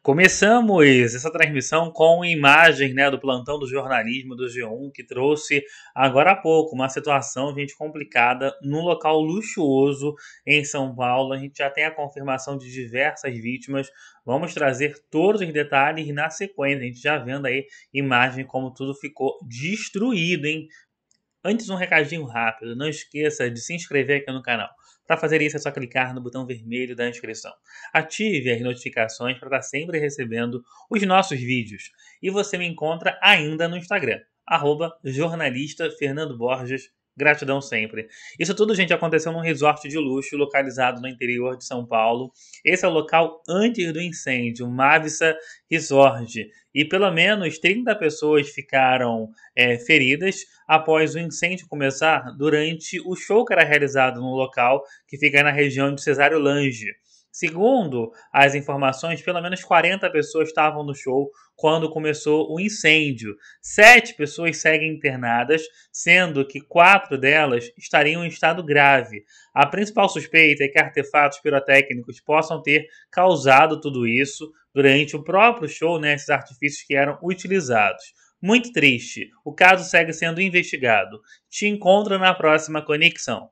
Começamos essa transmissão com imagens né, do plantão do jornalismo do G1, que trouxe agora há pouco uma situação, gente, complicada num local luxuoso em São Paulo. A gente já tem a confirmação de diversas vítimas. Vamos trazer todos os detalhes na sequência. A gente já vendo aí imagem como tudo ficou destruído, hein? Antes, um recadinho rápido: não esqueça de se inscrever aqui no canal. Para fazer isso é só clicar no botão vermelho da inscrição. Ative as notificações para estar tá sempre recebendo os nossos vídeos. E você me encontra ainda no Instagram, jornalista Fernando Borges Gratidão sempre. Isso tudo, gente, aconteceu num resort de luxo localizado no interior de São Paulo. Esse é o local antes do incêndio, Mavisa Resort. E pelo menos 30 pessoas ficaram é, feridas após o incêndio começar durante o show que era realizado no local, que fica na região de Cesário Lange. Segundo as informações, pelo menos 40 pessoas estavam no show quando começou o incêndio. Sete pessoas seguem internadas, sendo que quatro delas estariam em estado grave. A principal suspeita é que artefatos pirotécnicos possam ter causado tudo isso durante o próprio show, né, artifícios que eram utilizados. Muito triste. O caso segue sendo investigado. Te encontro na próxima conexão.